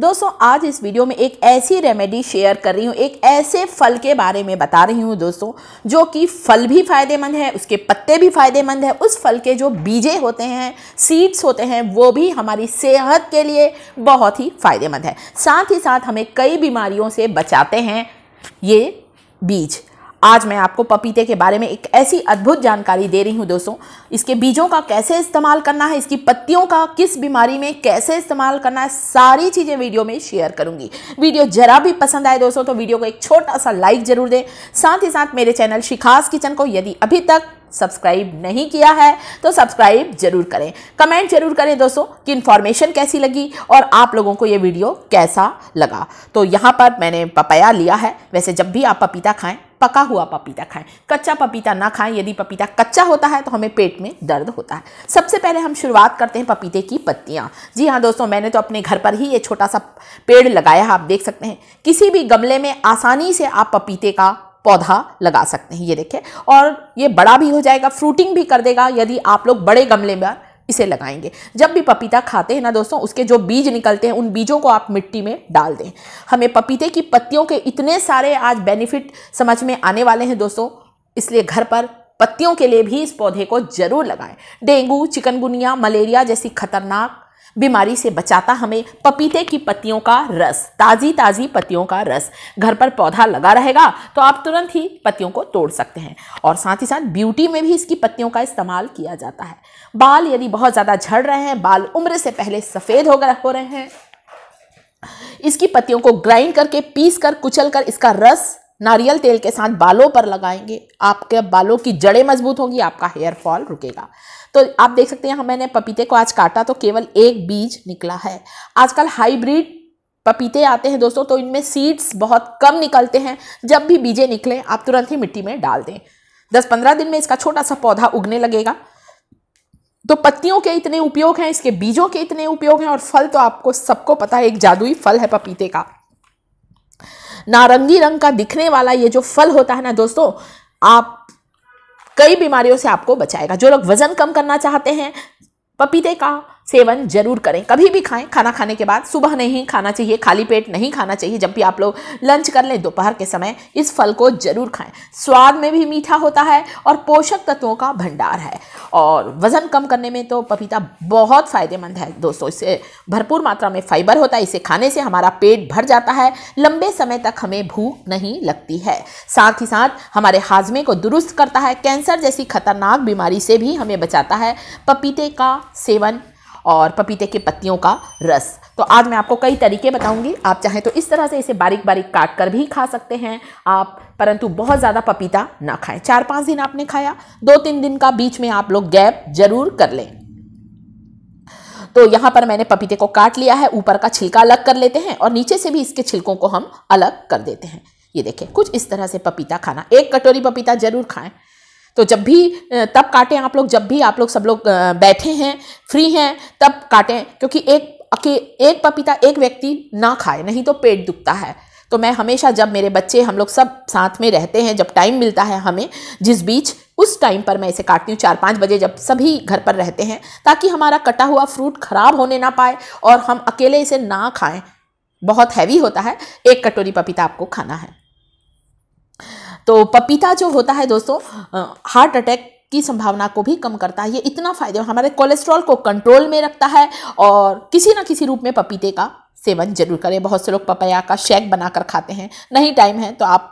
दोस्तों आज इस वीडियो में एक ऐसी रेमेडी शेयर कर रही हूँ एक ऐसे फल के बारे में बता रही हूँ दोस्तों जो कि फल भी फ़ायदेमंद है उसके पत्ते भी फ़ायदेमंद है उस फल के जो बीजे होते हैं सीड्स होते हैं वो भी हमारी सेहत के लिए बहुत ही फ़ायदेमंद है साथ ही साथ हमें कई बीमारियों से बचाते हैं ये बीज आज मैं आपको पपीते के बारे में एक ऐसी अद्भुत जानकारी दे रही हूँ दोस्तों इसके बीजों का कैसे इस्तेमाल करना है इसकी पत्तियों का किस बीमारी में कैसे इस्तेमाल करना है सारी चीज़ें वीडियो में शेयर करूँगी वीडियो जरा भी पसंद आए दोस्तों तो वीडियो को एक छोटा सा लाइक ज़रूर दें साथ ही साथ मेरे चैनल शिखास किचन को यदि अभी तक सब्सक्राइब नहीं किया है तो सब्सक्राइब जरूर करें कमेंट जरूर करें दोस्तों कि इन्फॉर्मेशन कैसी लगी और आप लोगों को ये वीडियो कैसा लगा तो यहाँ पर मैंने पपाया लिया है वैसे जब भी आप पपीता खाएं पका हुआ पपीता खाएं कच्चा पपीता ना खाएं यदि पपीता कच्चा होता है तो हमें पेट में दर्द होता है सबसे पहले हम शुरुआत करते हैं पपीते की पत्तियाँ जी हाँ दोस्तों मैंने तो अपने घर पर ही ये छोटा सा पेड़ लगाया है आप देख सकते हैं किसी भी गमले में आसानी से आप पपीते का पौधा लगा सकते हैं ये देखें और ये बड़ा भी हो जाएगा फ्रूटिंग भी कर देगा यदि आप लोग बड़े गमले में इसे लगाएंगे जब भी पपीता खाते हैं ना दोस्तों उसके जो बीज निकलते हैं उन बीजों को आप मिट्टी में डाल दें हमें पपीते की पत्तियों के इतने सारे आज बेनिफिट समझ में आने वाले हैं दोस्तों इसलिए घर पर पत्तियों के लिए भी इस पौधे को जरूर लगाएं डेंगू चिकनगुनिया मलेरिया जैसी खतरनाक बीमारी से बचाता हमें पपीते की पत्तियों का रस ताज़ी ताज़ी पत्तियों का रस घर पर पौधा लगा रहेगा तो आप तुरंत ही पत्तियों को तोड़ सकते हैं और साथ ही साथ ब्यूटी में भी इसकी पत्तियों का इस्तेमाल किया जाता है बाल यदि बहुत ज़्यादा झड़ रहे हैं बाल उम्र से पहले सफ़ेद गए हो रहे हैं इसकी पत्तियों को ग्राइंड करके पीस कर कुचल कर इसका रस नारियल तेल के साथ बालों पर लगाएंगे आपके बालों की जड़ें मजबूत होंगी आपका हेयर फॉल रुकेगा तो आप देख सकते हैं मैंने पपीते को आज काटा तो केवल एक बीज निकला है आजकल हाइब्रिड पपीते आते हैं दोस्तों तो इनमें सीड्स बहुत कम निकलते हैं जब भी बीजे निकलें आप तुरंत ही मिट्टी में डाल दें दस पंद्रह दिन में इसका छोटा सा पौधा उगने लगेगा तो पत्तियों के इतने उपयोग हैं इसके बीजों के इतने उपयोग हैं और फल तो आपको सबको पता है एक जादुई फल है पपीते का नारंगी रंग का दिखने वाला ये जो फल होता है ना दोस्तों आप कई बीमारियों से आपको बचाएगा जो लोग वज़न कम करना चाहते हैं पपीते का सेवन जरूर करें कभी भी खाएं खाना खाने के बाद सुबह नहीं खाना चाहिए खाली पेट नहीं खाना चाहिए जब भी आप लोग लंच कर लें दोपहर के समय इस फल को जरूर खाएं स्वाद में भी मीठा होता है और पोषक तत्वों का भंडार है और वज़न कम करने में तो पपीता बहुत फ़ायदेमंद है दोस्तों इससे भरपूर मात्रा में फाइबर होता है इसे खाने से हमारा पेट भर जाता है लंबे समय तक हमें भूख नहीं लगती है साथ ही साथ हमारे हाजमे को दुरुस्त करता है कैंसर जैसी खतरनाक बीमारी से भी हमें बचाता है पपीते का सेवन और पपीते के पत्तियों का रस तो आज मैं आपको कई तरीके बताऊंगी आप चाहें तो इस तरह से इसे बारीक बारीक काट कर भी खा सकते हैं आप परंतु बहुत ज़्यादा पपीता ना खाएं चार पाँच दिन आपने खाया दो तीन दिन का बीच में आप लोग गैप जरूर कर लें तो यहाँ पर मैंने पपीते को काट लिया है ऊपर का छिलका अलग कर लेते हैं और नीचे से भी इसके छिलकों को हम अलग कर देते हैं ये देखें कुछ इस तरह से पपीता खाना एक कटोरी पपीता जरूर खाएं तो जब भी तब काटें आप लोग जब भी आप लोग सब लोग बैठे हैं फ्री हैं तब काटें क्योंकि एक अके एक पपीता एक व्यक्ति ना खाए नहीं तो पेट दुखता है तो मैं हमेशा जब मेरे बच्चे हम लोग सब साथ में रहते हैं जब टाइम मिलता है हमें जिस बीच उस टाइम पर मैं इसे काटती हूँ चार पाँच बजे जब सभी घर पर रहते हैं ताकि हमारा कटा हुआ फ्रूट ख़राब होने ना पाए और हम अकेले इसे ना खाएं बहुत हैवी होता है एक कटोरी पपीता आपको खाना है तो पपीता जो होता है दोस्तों हार्ट अटैक की संभावना को भी कम करता है ये इतना फायदे हमारे कोलेस्ट्रॉल को कंट्रोल में रखता है और किसी ना किसी रूप में पपीते का सेवन जरूर करें बहुत से लोग पपया का शेक बनाकर खाते हैं नहीं टाइम है तो आप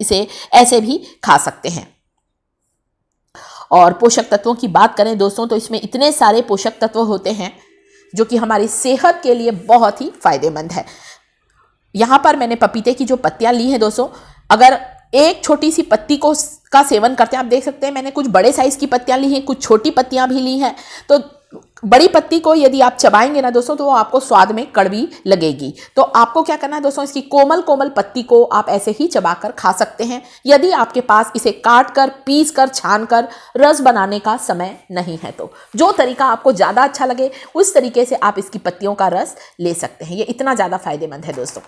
इसे ऐसे भी खा सकते हैं और पोषक तत्वों की बात करें दोस्तों तो इसमें इतने सारे पोषक तत्व होते हैं जो कि हमारी सेहत के लिए बहुत ही फायदेमंद है यहाँ पर मैंने पपीते की जो पत्तियाँ ली हैं दोस्तों अगर एक छोटी सी पत्ती को का सेवन करते हैं आप देख सकते हैं मैंने कुछ बड़े साइज़ की पत्तियाँ ली हैं कुछ छोटी पत्तियाँ भी ली हैं तो बड़ी पत्ती को यदि आप चबाएंगे ना दोस्तों तो वो आपको स्वाद में कड़वी लगेगी तो आपको क्या करना है दोस्तों इसकी कोमल कोमल पत्ती को आप ऐसे ही चबाकर खा सकते हैं यदि आपके पास इसे काट कर पीस कर छान कर रस बनाने का समय नहीं है तो जो तरीका आपको ज़्यादा अच्छा लगे उस तरीके से आप इसकी पत्तियों का रस ले सकते हैं ये इतना ज़्यादा फायदेमंद है दोस्तों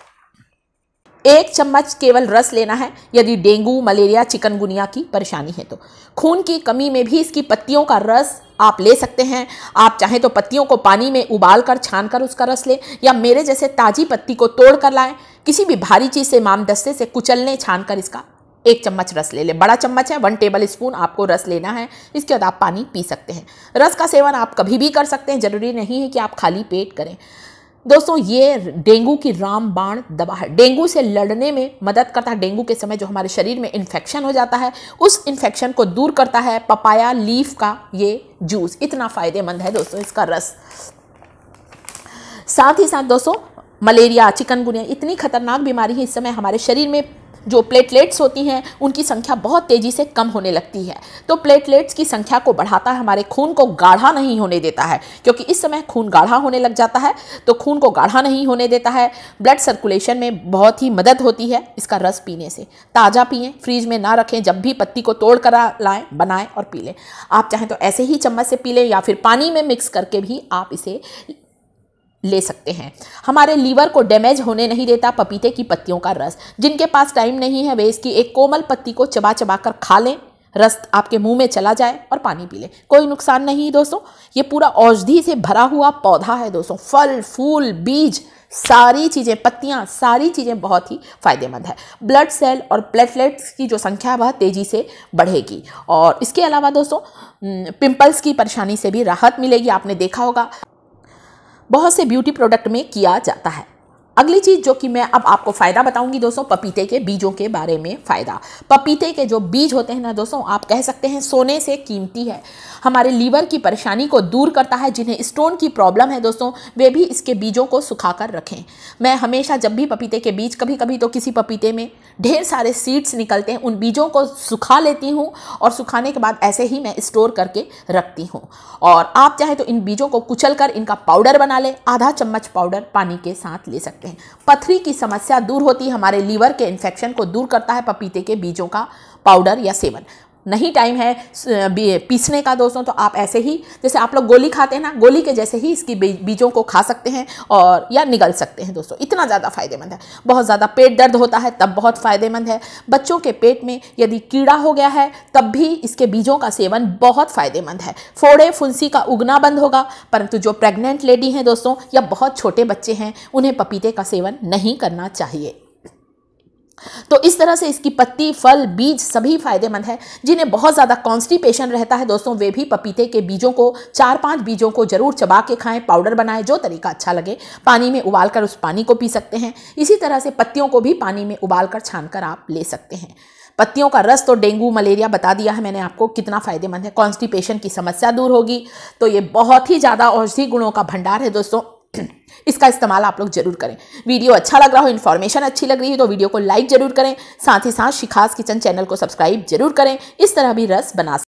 एक चम्मच केवल रस लेना है यदि डेंगू मलेरिया चिकनगुनिया की परेशानी है तो खून की कमी में भी इसकी पत्तियों का रस आप ले सकते हैं आप चाहें तो पत्तियों को पानी में उबाल कर छान कर उसका रस लें या मेरे जैसे ताज़ी पत्ती को तोड़ कर लाएं किसी भी भारी चीज़ से मामदस्ते से कुचलने छान कर इसका एक चम्मच रस ले लें बड़ा चम्मच है वन टेबल स्पून आपको रस लेना है इसके बाद आप पानी पी सकते हैं रस का सेवन आप कभी भी कर सकते हैं ज़रूरी नहीं है कि आप खाली पेट करें दोस्तों ये डेंगू की रामबाण दवा है डेंगू से लड़ने में मदद करता है डेंगू के समय जो हमारे शरीर में इन्फेक्शन हो जाता है उस इन्फेक्शन को दूर करता है पपाया लीफ का ये जूस इतना फ़ायदेमंद है दोस्तों इसका रस साथ ही साथ दोस्तों मलेरिया चिकनगुनिया इतनी खतरनाक बीमारी है इस समय हमारे शरीर में जो प्लेटलेट्स होती हैं उनकी संख्या बहुत तेज़ी से कम होने लगती है तो प्लेटलेट्स की संख्या को बढ़ाता है हमारे खून को गाढ़ा नहीं होने देता है क्योंकि इस समय खून गाढ़ा होने लग जाता है तो खून को गाढ़ा नहीं होने देता है ब्लड सर्कुलेशन में बहुत ही मदद होती है इसका रस पीने से ताज़ा पिए फ्रीज में ना रखें जब भी पत्ती को तोड़ कर लाएँ बनाएँ और पी लें आप चाहें तो ऐसे ही चम्मच से पी लें या फिर पानी में मिक्स करके भी आप इसे ले सकते हैं हमारे लीवर को डैमेज होने नहीं देता पपीते की पत्तियों का रस जिनके पास टाइम नहीं है वे इसकी एक कोमल पत्ती को चबा चबा कर खा लें रस आपके मुंह में चला जाए और पानी पी लें कोई नुकसान नहीं दोस्तों ये पूरा औषधि से भरा हुआ पौधा है दोस्तों फल फूल बीज सारी चीज़ें पत्तियाँ सारी चीज़ें बहुत ही फायदेमंद है ब्लड सेल और प्लेटलेट्स की जो संख्या वह तेज़ी से बढ़ेगी और इसके अलावा दोस्तों पिंपल्स की परेशानी से भी राहत मिलेगी आपने देखा होगा बहुत से ब्यूटी प्रोडक्ट में किया जाता है अगली चीज़ जो कि मैं अब आपको फ़ायदा बताऊंगी दोस्तों पपीते के बीजों के बारे में फ़ायदा पपीते के जो बीज होते हैं ना दोस्तों आप कह सकते हैं सोने से कीमती है हमारे लीवर की परेशानी को दूर करता है जिन्हें स्टोन की प्रॉब्लम है दोस्तों वे भी इसके बीजों को सुखा कर रखें मैं हमेशा जब भी पपीते के बीज कभी कभी तो किसी पपीते में ढेर सारे सीड्स निकलते हैं उन बीजों को सुखा लेती हूँ और सुखाने के बाद ऐसे ही मैं स्टोर करके रखती हूँ और आप चाहे तो इन बीजों को कुचल कर इनका पाउडर बना लें आधा चम्मच पाउडर पानी के साथ ले सकते सकते हैं पथरी की समस्या दूर होती है हमारे लीवर के इन्फेक्शन को दूर करता है पपीते के बीजों का पाउडर या सेवन नहीं टाइम है पीसने का दोस्तों तो आप ऐसे ही जैसे आप लोग गोली खाते हैं ना गोली के जैसे ही इसकी बीजों को खा सकते हैं और या निगल सकते हैं दोस्तों इतना ज़्यादा फ़ायदेमंद है बहुत ज़्यादा पेट दर्द होता है तब बहुत फ़ायदेमंद है बच्चों के पेट में यदि कीड़ा हो गया है तब भी इसके बीजों का सेवन बहुत फ़ायदेमंद है फोड़े फुंसी का उगना बंद होगा परंतु जो प्रेग्नेंट लेडी हैं दोस्तों या बहुत छोटे बच्चे हैं उन्हें पपीते का सेवन नहीं करना चाहिए तो इस तरह से इसकी पत्ती फल बीज सभी फायदेमंद है जिन्हें बहुत ज़्यादा कॉन्स्टिपेशन रहता है दोस्तों वे भी पपीते के बीजों को चार पांच बीजों को जरूर चबा के खाएं पाउडर बनाएं जो तरीका अच्छा लगे पानी में उबाल कर उस पानी को पी सकते हैं इसी तरह से पत्तियों को भी पानी में उबाल कर छान कर आप ले सकते हैं पत्तियों का रस तो डेंगू मलेरिया बता दिया है मैंने आपको कितना फ़ायदेमंद है कॉन्स्टिपेशन की समस्या दूर होगी तो ये बहुत ही ज़्यादा औषधि गुणों का भंडार है दोस्तों इसका इस्तेमाल आप लोग जरूर करें वीडियो अच्छा लग रहा हो इन्फॉर्मेशन अच्छी लग रही हो तो वीडियो को लाइक जरूर करें साथ ही साथ शिखास किचन चैनल को सब्सक्राइब जरूर करें इस तरह भी रस बना